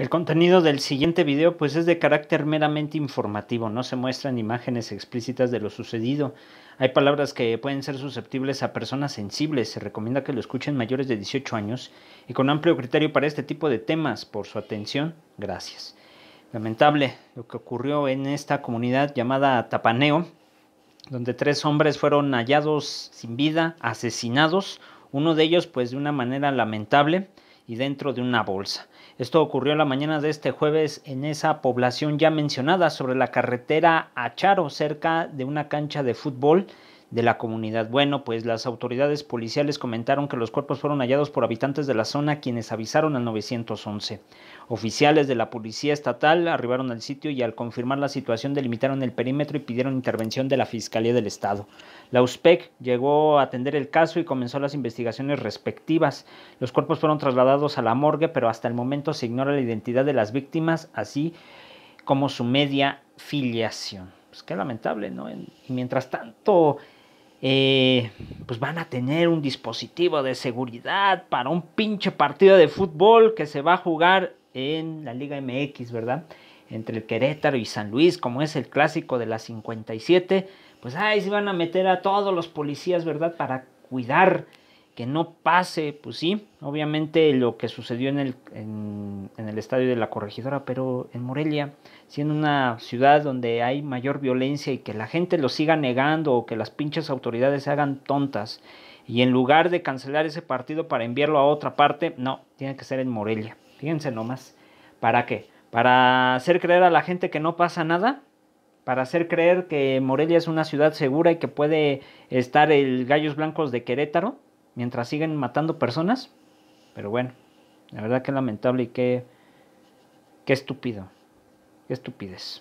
El contenido del siguiente video pues es de carácter meramente informativo, no se muestran imágenes explícitas de lo sucedido. Hay palabras que pueden ser susceptibles a personas sensibles, se recomienda que lo escuchen mayores de 18 años y con amplio criterio para este tipo de temas. Por su atención, gracias. Lamentable lo que ocurrió en esta comunidad llamada Tapaneo, donde tres hombres fueron hallados sin vida, asesinados, uno de ellos pues de una manera lamentable y dentro de una bolsa. Esto ocurrió la mañana de este jueves en esa población ya mencionada sobre la carretera Acharo, cerca de una cancha de fútbol de la comunidad. Bueno, pues las autoridades policiales comentaron que los cuerpos fueron hallados por habitantes de la zona quienes avisaron al 911. Oficiales de la Policía Estatal arribaron al sitio y al confirmar la situación delimitaron el perímetro y pidieron intervención de la Fiscalía del Estado. La USPEC llegó a atender el caso y comenzó las investigaciones respectivas. Los cuerpos fueron trasladados a la morgue, pero hasta el momento se ignora la identidad de las víctimas, así como su media filiación. Pues qué lamentable, ¿no? Y mientras tanto, eh, pues van a tener un dispositivo de seguridad para un pinche partido de fútbol que se va a jugar en la Liga MX, ¿verdad? Entre el Querétaro y San Luis, como es el clásico de la 57, pues ahí se van a meter a todos los policías, ¿verdad? Para cuidar que no pase, pues sí, obviamente lo que sucedió en el, en, el estadio de la corregidora, pero en Morelia, siendo una ciudad donde hay mayor violencia y que la gente lo siga negando o que las pinches autoridades se hagan tontas, y en lugar de cancelar ese partido para enviarlo a otra parte, no, tiene que ser en Morelia. Fíjense nomás, ¿para qué? ¿Para hacer creer a la gente que no pasa nada? para hacer creer que Morelia es una ciudad segura y que puede estar el Gallos Blancos de Querétaro mientras siguen matando personas. Pero bueno, la verdad que lamentable y que estúpido. Qué estupidez.